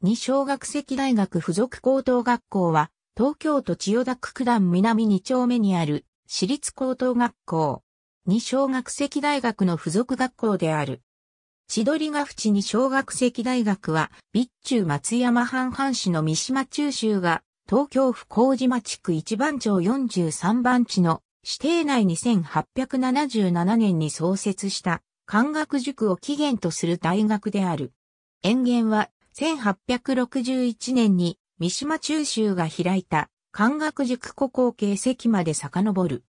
二小学籍大学附属高等学校は、東京都千代田区九段南二丁目にある、私立高等学校。二小学籍大学の附属学校である。千鳥ヶ淵二小学籍大学は、備中松山半藩市の三島中州が、東京府麹町区一番町43番地の指定内2877年に創設した、漢学塾を起源とする大学である。園源は1861年に三島中州が開いた漢学塾古校形跡まで遡る。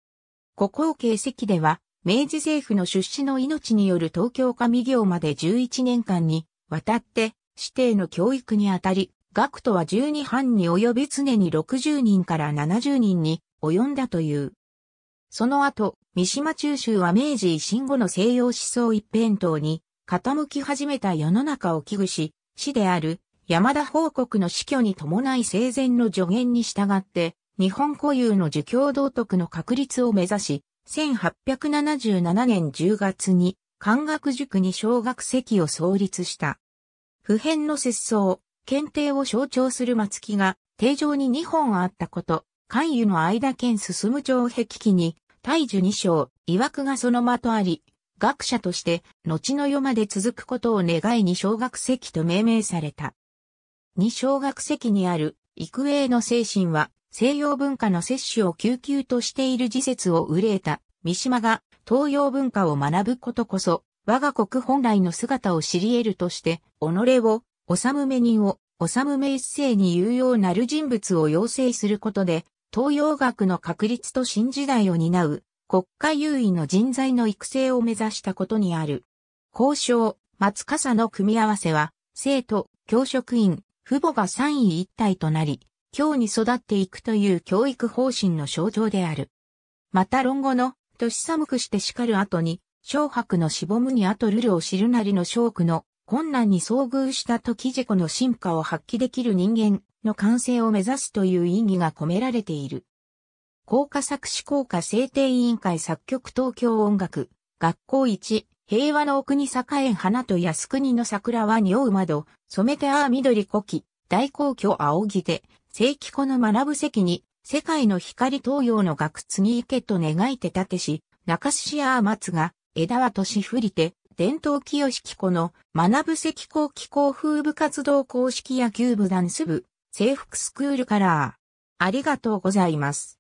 古校形跡では、明治政府の出資の命による東京上業まで11年間に渡って指定の教育にあたり、学徒は12班に及び常に60人から70人に及んだという。その後、三島中州は明治維新後の西洋思想一辺倒に傾き始めた世の中を危惧し、死である山田報告の死去に伴い生前の助言に従って、日本固有の儒教道徳の確立を目指し、1877年10月に漢学塾に小学籍を創立した。普遍の節操、検定を象徴する松木が、定常に2本あったこと、関与の間県進む城壁記に、大樹2章、曰くがその的あり、学者として、後の世まで続くことを願いに小学石と命名された。二小学石にある、育英の精神は、西洋文化の摂取を救急としている時節を憂えた、三島が東洋文化を学ぶことこそ、我が国本来の姿を知り得るとして、己を、治むめ人を、治むめ一世に有用なる人物を養成することで、東洋学の確立と新時代を担う、国家優位の人材の育成を目指したことにある。交渉、松笠の組み合わせは、生徒、教職員、父母が三位一体となり、今日に育っていくという教育方針の象徴である。また論語の、年寒くして叱る後に、小白のしぼむに後るるを知るなりの小句の困難に遭遇した時事故の進化を発揮できる人間の完成を目指すという意義が込められている。高果作詞高果制定委員会作曲東京音楽、学校1、平和の奥に栄え花と靖国の桜は匂う窓、染めてああ緑古希、大皇居仰ぎで、正規子の学ぶ席に、世界の光東洋の学次池と願いて立てし、中志や松が、枝は年振りて、伝統清式子の学ぶ席高機構風部活動公式野球部ダンス部、制服スクールカラー。ありがとうございます。